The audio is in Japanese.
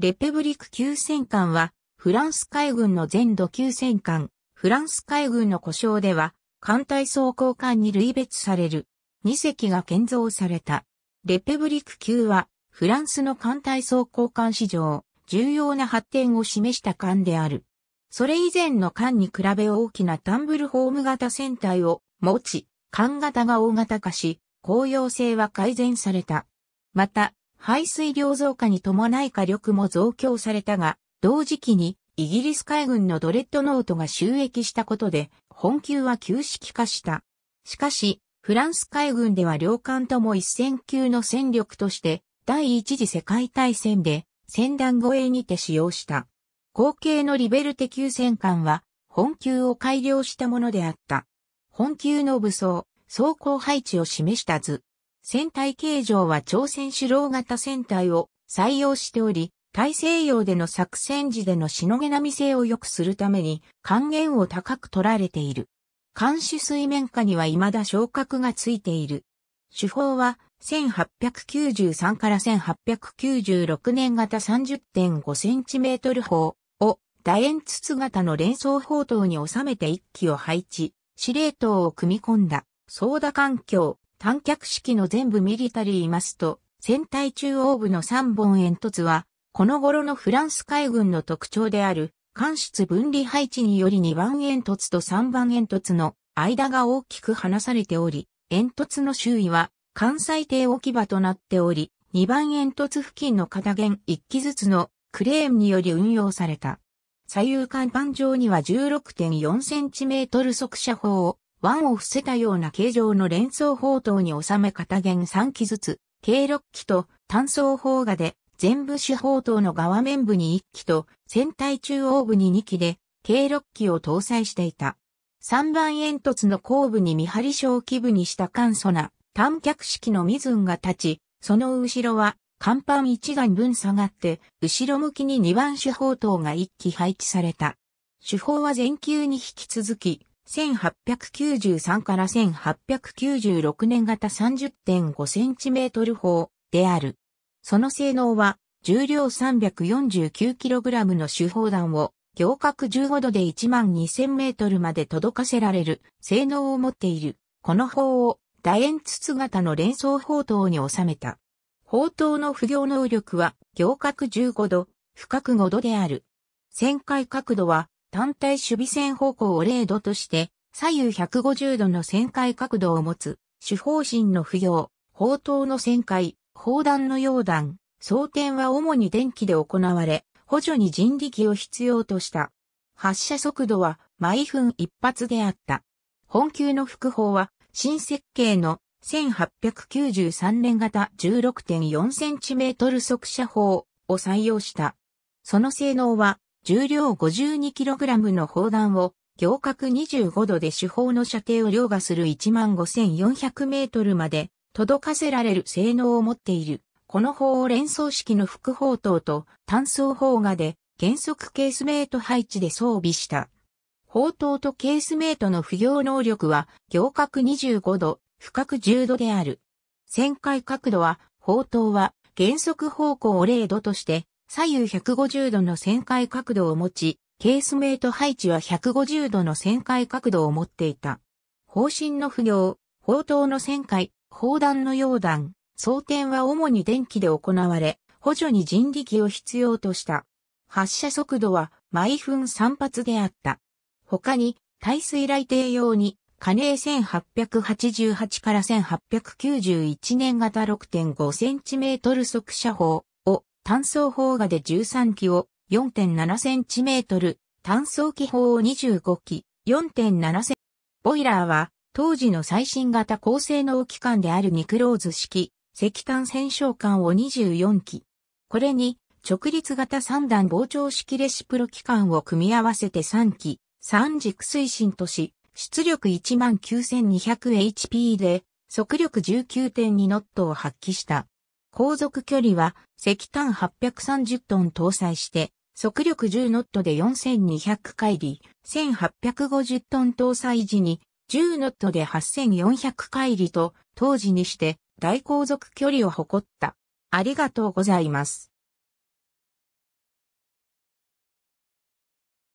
レペブリク級戦艦は、フランス海軍の全土級戦艦、フランス海軍の故障では、艦隊装甲艦に類別される、2隻が建造された。レペブリク級は、フランスの艦隊装甲艦史上、重要な発展を示した艦である。それ以前の艦に比べ大きなタンブルホーム型船体を持ち、艦型が大型化し、公用性は改善された。また、排水量増加に伴い火力も増強されたが、同時期にイギリス海軍のドレッドノートが収益したことで、本級は旧式化した。しかし、フランス海軍では両艦とも一戦級の戦力として、第一次世界大戦で、戦団護衛にて使用した。後継のリベルテ級戦艦は、本級を改良したものであった。本級の武装、装甲配置を示した図。船体形状は朝鮮主郎型船体を採用しており、大西洋での作戦時でのしのげなみ性を良くするために還元を高く取られている。監視水面下には未だ昇格がついている。手法は1893から1896年型 30.5cm 砲を楕円筒型の連装砲塔に収めて一機を配置、司令塔を組み込んだ、操舵環境、短脚式の全部ミリタリーマスト、船体中央部の3本煙突は、この頃のフランス海軍の特徴である、艦室分離配置により2番煙突と3番煙突の間が大きく離されており、煙突の周囲は関西艇置き場となっており、2番煙突付近の片弦1機ずつのクレーンにより運用された。左右甲板上には 16.4cm 速射砲を湾を伏せたような形状の連想砲塔に収め片弦3機ずつ、計6機と単装砲画で、全部主砲塔の側面部に1機と、船体中央部に2機で、計6機を搭載していた。3番煙突の後部に見張り小規部にした簡素な短脚式のミズンが立ち、その後ろは、甲板1段分下がって、後ろ向きに2番主砲塔が1機配置された。主砲は全球に引き続き、1893から1896年型 30.5cm 砲である。その性能は重量 349kg の手砲弾を行角15度で12000メートルまで届かせられる性能を持っている。この砲を楕円筒型の連装砲塔に収めた。砲塔の不行能力は行角15度、深く5度である。旋回角度は単体守備線方向を0度として、左右150度の旋回角度を持つ、主方針の不要、砲塔の旋回、砲弾の溶弾、装填は主に電気で行われ、補助に人力を必要とした。発射速度は毎分一発であった。本級の副砲は新設計の1893年型 16.4cm 速射砲を採用した。その性能は重量 52kg の砲弾を行角25度で手法の射程を凌駕する15400メートルまで届かせられる性能を持っている。この砲を連装式の副砲塔と単装砲画で原則ケースメイト配置で装備した。砲塔とケースメイトの不要能力は行角25度、深く10度である。旋回角度は砲塔は原則方向を0度として左右150度の旋回角度を持ち、ケースメイト配置は150度の旋回角度を持っていた。方針の不要、砲塔の旋回、砲弾の溶弾、装填は主に電気で行われ、補助に人力を必要とした。発射速度は毎分3発であった。他に、耐水雷艇用に、加齢1888から1891年型6.5センチメートル速射砲、単層砲画で13機を 4.7cm、単層機砲を25機 4.7cm。ボイラーは当時の最新型高性能機関であるニクローズ式石炭戦勝艦を24機。これに直立型3段膨張式レシプロ機関を組み合わせて3機、3軸推進とし、出力 19,200HP で、速力19.2ノットを発揮した。航続距離は石炭830トン搭載して、速力10ノットで4200回里、1850トン搭載時に10ノットで8400回里と当時にして大航続距離を誇った。ありがとうございます。